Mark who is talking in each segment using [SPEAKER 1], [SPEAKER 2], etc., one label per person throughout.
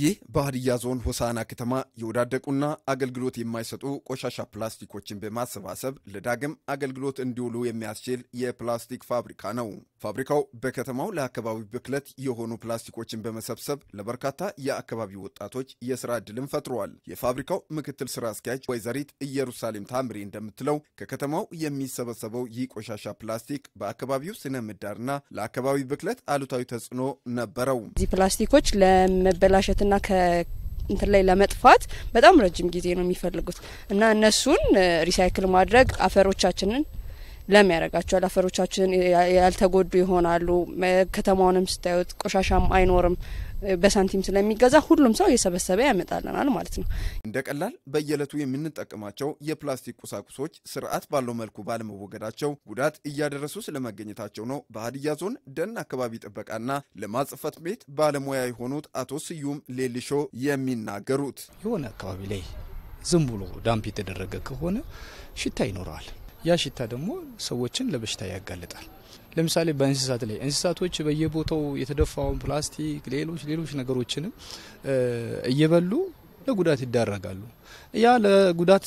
[SPEAKER 1] ይህ በሀዲያ ዞን ሆሳና ከተማ የወዳደቁና አገልግሎት የማይሰጡ ቆሻሻ ፕላስቲኮችን በማሰባሰብ ለዳግም አገልግሎት እንዲውሉ የሚያስችል የፕላስቲክ ፋብሪካ ነው። ፋብሪካው በከተማው ለአካባቢ ብክለት የሆኑ ፕላስቲኮችን በመሰብሰብ ለበርካታ የአካባቢ ወጣቶች የስራ ዕድልም ፈጥሯል። የፋብሪካው ምክትል ስራ አስኪያጅ ወይዘሪት ኢየሩሳሌም ታምሪ እንደምትለው ከከተማው የሚሰበሰበው ይህ ቆሻሻ ፕላስቲክ በአካባቢው ስነ ምህዳርና ለአካባቢ ብክለት አሉታዊ ተጽዕኖ ነበረው። እዚህ
[SPEAKER 2] ፕላስቲኮች ለመበላሸት ከ እንትን ላይ ለመጥፋት በጣም ረጅም ጊዜ ነው የሚፈልጉት እና እነሱን ሪሳይክል ማድረግ አፈሮቻችንን ለም ያደርጋቸዋል። አፈሮቻችን ያልተጎዱ ይሆናሉ። ከተማውንም ስታዩት ቆሻሻም አይኖርም። በሳንቲም ስለሚገዛ ሁሉም ሰው እየሰበሰበ ያመጣልናል ማለት ነው።
[SPEAKER 1] እንደ ቀላል በየዕለቱ የምንጠቀማቸው የፕላስቲክ ቁሳቁሶች ስርዓት ባለው መልኩ ባለመወገዳቸው ጉዳት እያደረሱ ስለመገኘታቸው ነው በሀዲያ ዞን ደን አካባቢ ጥበቃና ልማት ጽሕፈት ቤት ባለሙያ የሆኑት አቶ ስዩም ሌልሾ የሚናገሩት። የሆነ አካባቢ ላይ ዝም ብሎ ዳምፕ የተደረገ ከሆነ ሽታ ይኖረዋል። ያ ሽታ ደግሞ ሰዎችን ለበሽታ
[SPEAKER 3] ያጋልጣል። ለምሳሌ በእንስሳት ላይ እንስሳቶች በየቦታው የተደፋውን ፕላስቲክ፣ ሌሎች ሌሎች ነገሮችንም እየበሉ ለጉዳት ይዳረጋሉ። ያ ለጉዳት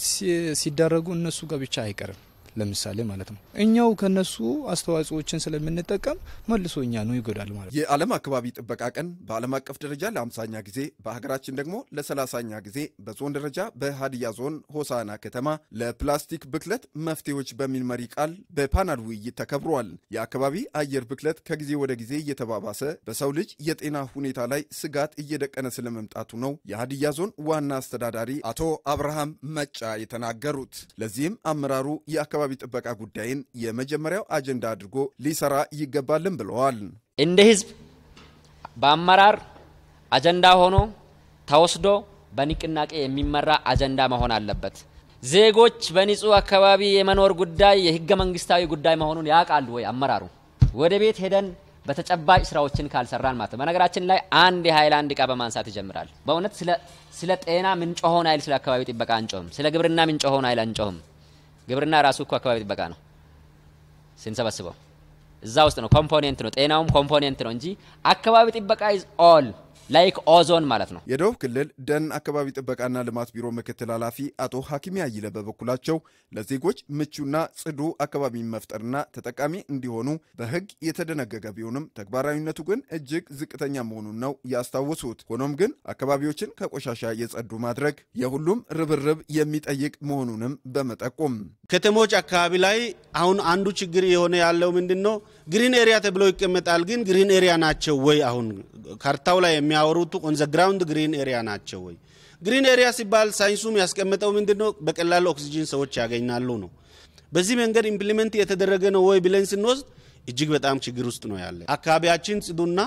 [SPEAKER 3] ሲዳረጉ እነሱ ጋር ብቻ አይቀርም
[SPEAKER 1] ለምሳሌ ማለት ነው።
[SPEAKER 3] እኛው ከነሱ አስተዋጽኦችን ስለምንጠቀም መልሶ እኛ ነው ይጎዳል ማለት ነው።
[SPEAKER 1] የዓለም አካባቢ ጥበቃ ቀን በዓለም አቀፍ ደረጃ ለአምሳኛ ጊዜ በሀገራችን ደግሞ ለሰላሳኛ ጊዜ በዞን ደረጃ በሀዲያ ዞን ሆሳና ከተማ ለፕላስቲክ ብክለት መፍትሄዎች በሚል መሪ ቃል በፓናል ውይይት ተከብሯል። የአካባቢ አየር ብክለት ከጊዜ ወደ ጊዜ እየተባባሰ በሰው ልጅ የጤና ሁኔታ ላይ ስጋት እየደቀነ ስለመምጣቱ ነው የሀዲያ ዞን ዋና አስተዳዳሪ አቶ አብርሃም መጫ የተናገሩት። ለዚህም አመራሩ የአካባቢ የአካባቢ ጥበቃ ጉዳይን የመጀመሪያው
[SPEAKER 4] አጀንዳ አድርጎ ሊሰራ ይገባልን ብለዋል። እንደ ህዝብ በአመራር አጀንዳ ሆኖ ተወስዶ በንቅናቄ የሚመራ አጀንዳ መሆን አለበት። ዜጎች በንጹህ አካባቢ የመኖር ጉዳይ የህገ መንግስታዊ ጉዳይ መሆኑን ያውቃሉ ወይ? አመራሩ ወደ ቤት ሄደን በተጨባጭ ስራዎችን ካልሰራን ማለት በነገራችን ላይ አንድ የሃይላንድ እቃ በማንሳት ይጀምራል። በእውነት ስለ ጤና ሆን አይል ስለ አካባቢ ጥበቃ አንጮህም፣ ስለ ግብርና ሆን አይል አንጮህም። ግብርና ራሱ እኮ አካባቢ ጥበቃ ነው ስንሰበስበው እዛ ውስጥ ነው። ኮምፖኔንት ነው። ጤናውም ኮምፖኔንት ነው እንጂ አካባቢ ጥበቃ ኢዝ ኦል ላይክ ኦዞን
[SPEAKER 1] ማለት ነው። የደቡብ ክልል ደን አካባቢ ጥበቃና ልማት ቢሮ ምክትል ኃላፊ አቶ ሀኪም ያይለ በበኩላቸው ለዜጎች ምቹና ጽዱ አካባቢ መፍጠርና ተጠቃሚ እንዲሆኑ በሕግ የተደነገገ ቢሆንም ተግባራዊነቱ ግን እጅግ ዝቅተኛ መሆኑን ነው ያስታወሱት። ሆኖም ግን አካባቢዎችን ከቆሻሻ የጸዱ ማድረግ የሁሉም ርብርብ የሚጠይቅ መሆኑንም በመጠቆም
[SPEAKER 2] ከተሞች አካባቢ ላይ አሁን አንዱ ችግር የሆነ ያለው ምንድን ነው? ግሪን ኤሪያ ተብሎ ይቀመጣል። ግን ግሪን ኤሪያ ናቸው ወይ አሁን ካርታው ላይ የሚያወሩት ኦን ዘ ግራውንድ ግሪን ኤሪያ ናቸው ወይ? ግሪን ኤሪያ ሲባል ሳይንሱም ያስቀምጠው ምንድን ነው? በቀላሉ ኦክሲጂን ሰዎች ያገኛሉ ነው። በዚህ መንገድ ኢምፕሊመንት የተደረገ ነው ወይ ብለን ስንወስድ እጅግ በጣም ችግር ውስጥ ነው ያለ። አካባቢያችን ጽዱና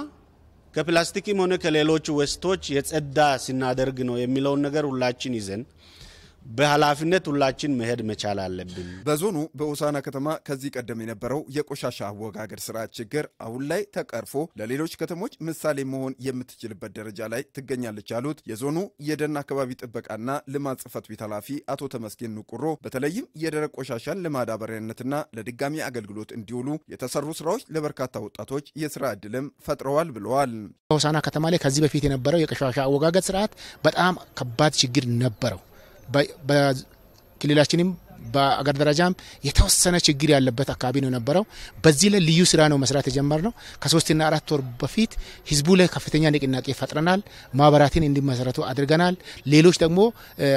[SPEAKER 2] ከፕላስቲክም ሆነ ከሌሎች ወስቶች የጸዳ ስናደርግ ነው የሚለውን ነገር ሁላችን ይዘን
[SPEAKER 1] በኃላፊነት ሁላችን መሄድ መቻል አለብን። በዞኑ በሆሳና ከተማ ከዚህ ቀደም የነበረው የቆሻሻ አወጋገድ ስርዓት ችግር አሁን ላይ ተቀርፎ ለሌሎች ከተሞች ምሳሌ መሆን የምትችልበት ደረጃ ላይ ትገኛለች ያሉት የዞኑ የደን አካባቢ ጥበቃና ልማት ጽሕፈት ቤት ኃላፊ አቶ ተመስገን ንቁሮ በተለይም የደረቅ ቆሻሻን ለማዳበሪያነትና ለድጋሚ አገልግሎት እንዲውሉ የተሰሩ ስራዎች ለበርካታ ወጣቶች የስራ እድልም ፈጥረዋል ብለዋል።
[SPEAKER 3] ሆሳና ከተማ ላይ ከዚህ በፊት የነበረው የቆሻሻ አወጋገድ ስርዓት በጣም ከባድ ችግር ነበረው። በክልላችንም በአገር ደረጃም የተወሰነ ችግር ያለበት አካባቢ ነው የነበረው። በዚህ ላይ ልዩ ስራ ነው መስራት ነው። ከሶስትና አራት ወር በፊት ህዝቡ ላይ ከፍተኛ ንቅናቄ ፈጥረናል። ማህበራትን እንዲመሰረቱ አድርገናል። ሌሎች ደግሞ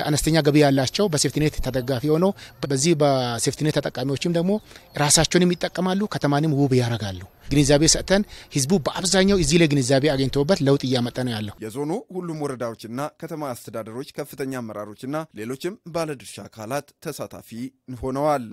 [SPEAKER 3] አነስተኛ ገቢ ያላቸው በሴፍቲኔት ተደጋፊ ሆኖ በዚህ በሴፍቲኔት ተጠቃሚዎችም ደግሞ ራሳቸውንም ይጠቀማሉ፣ ከተማንም ውብ ያደርጋሉ። ግንዛቤ ሰጥተን ህዝቡ በአብዛኛው እዚህ ላይ ግንዛቤ አግኝተውበት ለውጥ እያመጣ ነው ያለው።
[SPEAKER 1] የዞኑ ሁሉም ወረዳዎችና ከተማ አስተዳደሮች ከፍተኛ አመራሮችና ሌሎችም ባለድርሻ አካላት ተሳታፊ ሆነዋል።